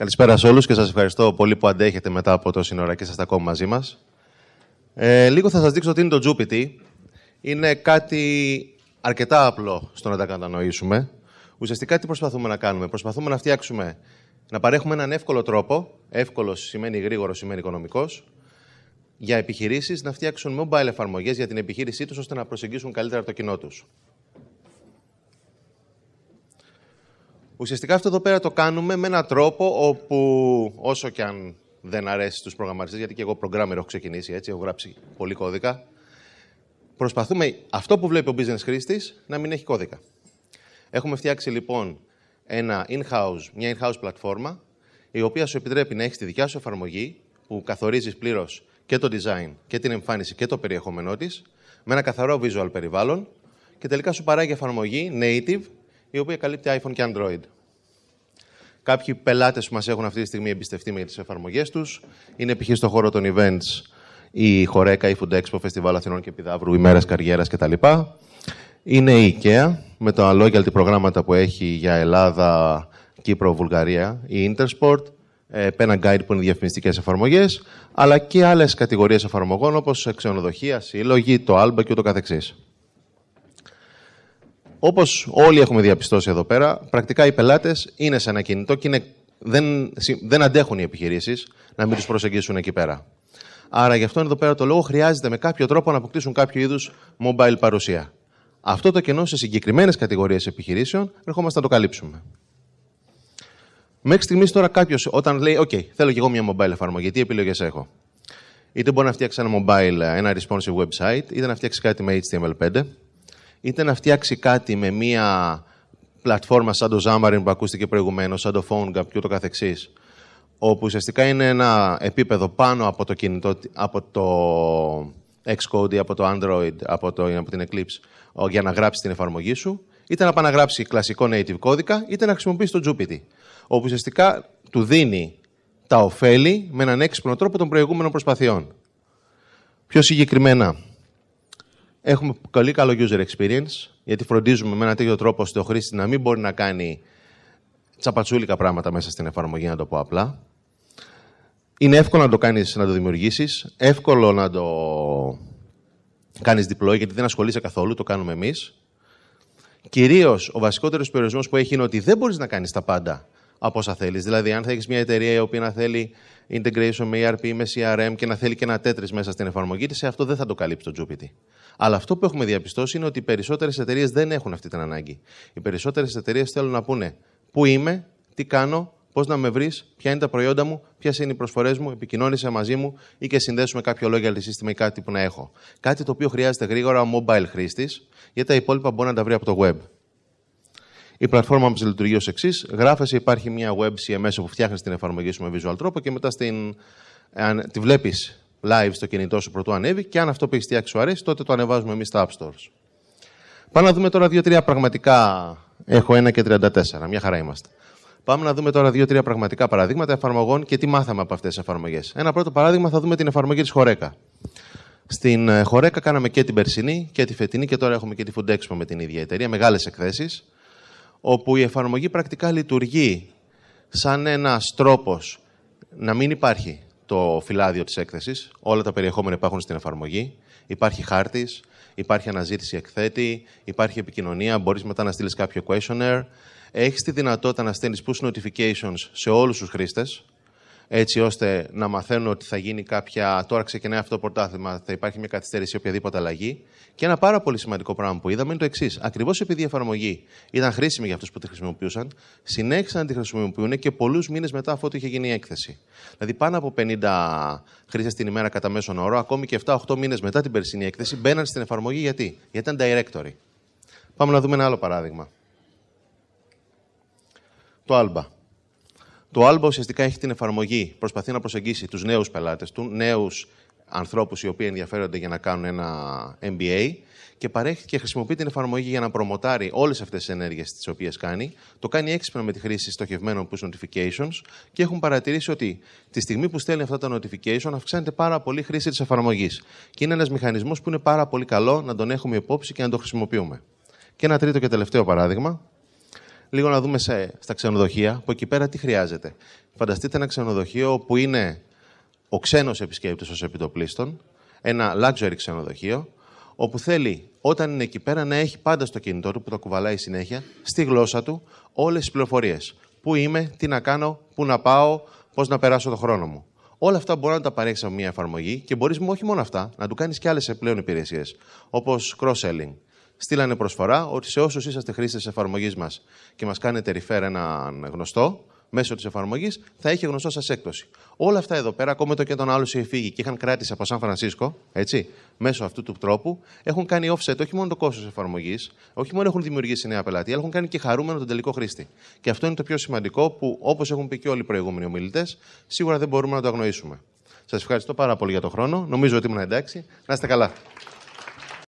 Καλησπέρα σε όλους και σας ευχαριστώ πολύ που αντέχετε μετά από το σύνορα και είστε ακόμα μαζί μας. Ε, λίγο θα σας δείξω τι είναι το Jupyter. Είναι κάτι αρκετά απλό στο να τα κατανοήσουμε. Ουσιαστικά τι προσπαθούμε να κάνουμε. Προσπαθούμε να φτιάξουμε, να παρέχουμε έναν εύκολο τρόπο, Εύκολο, σημαίνει γρήγορο, σημαίνει οικονομικός, για επιχειρήσεις να φτιάξουν mobile εφαρμογές για την επιχείρησή τους ώστε να προσεγγίσουν καλύτερα το κοινό τους. Ουσιαστικά αυτό εδώ πέρα το κάνουμε με έναν τρόπο όπου όσο και αν δεν αρέσει στους προγραμματιστές, γιατί και εγώ προγράμμερ έχω ξεκινήσει έτσι, έχω γράψει πολύ κώδικα, προσπαθούμε αυτό που βλέπει ο business χρήστης να μην έχει κώδικα. Έχουμε φτιάξει λοιπόν ένα in-house, μια in-house πλατφόρμα, η οποία σου επιτρέπει να έχεις τη δικιά σου εφαρμογή, που καθορίζεις πλήρως και το design και την εμφάνιση και το περιεχόμενό της με ένα καθαρό visual περιβάλλον και τελικά σου παράγει εφαρμογή native η οποία καλύπτει iPhone και Android. Κάποιοι πελάτες που μας έχουν αυτή τη στιγμή εμπιστευτεί με τις εφαρμογές τους είναι π.χ. στον χώρο των events η Χορέκα, η Food Expo, Φεστιβάλ Αθηνών και η Μέρας καριέρας κτλ. Είναι η IKEA με τα loyalty προγράμματα που έχει για Ελλάδα, Κύπρο, Βουλγαρία, η Intersport, ε, ένα guide που είναι διαφημιστικές εφαρμογές, αλλά και άλλες κατηγορίες εφαρμογών όπως ξενοδοχεία, σύλλογοι, το Alba και Όπως όλοι έχουμε διαπιστώσει εδώ πέρα, πρακτικά οι πελάτες είναι σε ένα κινητό και είναι, δεν, δεν αντέχουν οι επιχειρήσεις να μην τους προσεγγίσουν εκεί πέρα. Άρα γι' αυτόν εδώ πέρα το λόγο χρειάζεται με κάποιο τρόπο να αποκτήσουν κάποιο είδους mobile παρουσία. Αυτό το κενό σε συγκεκριμένες κατηγορίες επιχειρήσεων ερχόμαστε να το καλύψουμε. Μέχρι στιγμής τώρα κάποιος, όταν λέει: OK, θέλω κι εγώ μια mobile εφαρμογή, τι επιλογές έχω. Είτε μπορεί να φτιάξει ένα mobile, ένα responsive website, είτε να φτιάξει κάτι με HTML5, Είτε να φτιάξει κάτι με μία πλατφόρμα σαν το Xamarin που ακούστηκε προηγουμένως, σαν το PhoneGap και ούτω καθεξής, όπου ουσιαστικά είναι ένα επίπεδο πάνω από το κινητό, από το Xcode ή από το Android, από, το, από την Eclipse, για να γράψει την εφαρμογή σου, είτε να πάει να κλασικό native κώδικα, είτε να χρησιμοποιήσει το Jupyter, όπου ουσιαστικά του δίνει τα ωφέλη με έναν έξυπνο τρόπο των προηγούμενων προσπαθειών. Πιο συγκεκριμένα, Έχουμε πολύ καλό user experience, γιατί φροντίζουμε με ένα τέτοιο τρόπο ώστε ο χρήστη να μην μπορεί να κάνει τσαπατσούλικα πράγματα μέσα στην εφαρμογή, να το πω απλά. Είναι εύκολο να το κάνεις να το δημιουργήσεις. εύκολο να το κάνεις διπλό, γιατί δεν ασχολείσαι καθόλου, το κάνουμε εμείς. Κυρίως ο βασικότερος περιορισμός που έχει είναι ότι δεν μπορείς να κάνεις τα πάντα από όσα θέλεις. Δηλαδή, αν θα έχεις μια εταιρεία η οποία να θέλει integration με ERP, με CRM και να θέλει και ένα τέτρι μέσα στην εφαρμογή της, αυτό δεν θα το καλύψει το Jupyter. Αλλά αυτό που έχουμε διαπιστώσει είναι ότι οι περισσότερες εταιρείες δεν έχουν αυτή την ανάγκη. Οι περισσότερες εταιρείες θέλουν να πούνε πού είμαι, τι κάνω, πώς να με βρεις, ποια είναι τα προϊόντα μου, ποιες είναι οι προσφορές μου, επικοινώνησε μαζί μου ή και συνδέσουμε κάποιο τη σύστημα ή κάτι που να έχω. Κάτι το οποίο χρειάζεται γρήγορα ο mobile χρήστης, γιατί τα υπόλοιπα μπορεί να τα βρει από το web. Η πλατφόρμα μας λειτουργεί ως εξής. Γράφεσαι, υπάρχει μια web CMS που φτιάχνεις την εφαρμογή σου με visual τρόπο και μετά στην, αν, τη βλέπεις live στο κινητό σου πρωτού ανέβει και αν αυτό φτιάξει σου αρέσει, τότε το ανεβάζουμε εμείς στα App Stores. Πάμε να δούμε τώρα δύο-τρία πραγματικά. Έχω ένα και 34, μια χαρά είμαστε. Πάμε να δούμε τώρα δύο-τρία πραγματικά παραδείγματα εφαρμογών και τι μάθαμε από αυτές τις εφαρμογές. Ένα πρώτο παράδειγμα θα δούμε την εφαρμογή της Χορέκα. Στην Χορέκα ε, κάναμε και την περσινή και τη φετινή και τώρα έχουμε και τη Φουντέξπο με την ίδια εταιρεία, μεγάλες εκθέσεις. Όπου η εφαρμογή πρακτικά λειτουργεί σαν ένας τρόπος να μην υπάρχει το φυλάδιο της έκθεσης. Όλα τα περιεχόμενα υπάρχουν στην εφαρμογή. Υπάρχει χάρτης, υπάρχει αναζήτηση εκθέτη, υπάρχει επικοινωνία, μπορείς μετά να στείλεις κάποιο questionnaire. Έχεις τη δυνατότητα να στέλνεις push notifications σε όλους τους χρήστες, έτσι ώστε να μαθαίνουν ότι θα γίνει κάποια. Τώρα ξεκινάει αυτό το πρωτάθλημα, θα υπάρχει μια καθυστέρηση ή οποιαδήποτε αλλαγή. Και ένα πάρα πολύ σημαντικό πράγμα που είδαμε είναι το εξής. Ακριβώς επειδή εφαρμογή ήταν χρήσιμη για αυτούς που τη χρησιμοποιούσαν, συνέχισαν να τη χρησιμοποιούν και πολλούς μήνες μετά αφού είχε γίνει η έκθεση. Δηλαδή πάνω από 50 χρήστες την ημέρα κατά μέσον όρο, ακόμη και 7-8 μήνες μετά την περσινή έκθεση, μπαίναν στην εφαρμογή γιατί, γιατί ήταν directory. Πάμε να δούμε ένα άλλο παράδειγμα. Το Alba. Το Alba ουσιαστικά έχει την εφαρμογή, προσπαθεί να προσεγγίσει τους νέους πελάτες του, νέους ανθρώπους οι οποίοι ενδιαφέρονται για να κάνουν ένα MBA και παρέχει και χρησιμοποιεί την εφαρμογή για να προμοτάρει όλες αυτές τις ενέργειες τις οποίες κάνει. Το κάνει έξυπνα με τη χρήση στοχευμένων push notifications και έχουν παρατηρήσει ότι τη στιγμή που στέλνει αυτά τα notification αυξάνεται πάρα πολύ η χρήση της εφαρμογής. Και είναι ένας μηχανισμός που είναι πάρα πολύ καλό να τον έχουμε υπόψη και να τον χρησιμοποιούμε. Και ένα τρίτο και τελευταίο παράδειγμα λίγο να δούμε σε, στα ξενοδοχεία, που εκεί πέρα τι χρειάζεται. Φανταστείτε ένα ξενοδοχείο που είναι ο ξένος επισκέπτης ως επιτοπλίστων, ένα luxury ξενοδοχείο, όπου θέλει όταν είναι εκεί πέρα να έχει πάντα στο κινητό του που το κουβαλάει συνέχεια, στη γλώσσα του, όλες τις πληροφορίες. Πού είμαι, τι να κάνω, πού να πάω, πώς να περάσω το χρόνο μου. Όλα αυτά μπορεί να τα παρέχεις από μια εφαρμογή και μπορείς όχι μόνο αυτά, να του κάνεις και άλλες επιπλέον υπηρεσίες, όπως cross-selling, στείλανε προσφορά ότι σε όσους είσαστε χρήστες της εφαρμογής μας και μας κάνετε refer έναν γνωστό μέσω της εφαρμογής, θα έχει γνωστό σας έκπτωση. Όλα αυτά εδώ πέρα, ακόμα το και τον άλλο είχε φύγει και είχαν κράτηση από Σαν Φρανσίσκο, έτσι, μέσω αυτού του τρόπου, έχουν κάνει offset όχι μόνο το κόστος εφαρμογής, όχι μόνο έχουν δημιουργήσει νέα πελάτη, αλλά έχουν κάνει και χαρούμενο τον τελικό χρήστη. Και αυτό είναι το πιο σημαντικό που, όπως έχουν πει και όλοι οι προηγούμενοι ομιλητές, σίγουρα δεν μπορούμε να το αγνοήσουμε. Σας ευχαριστώ πάρα πολύ για τον χρόνο. Νομίζω ότι ήμουν εντάξει. Να είστε καλά.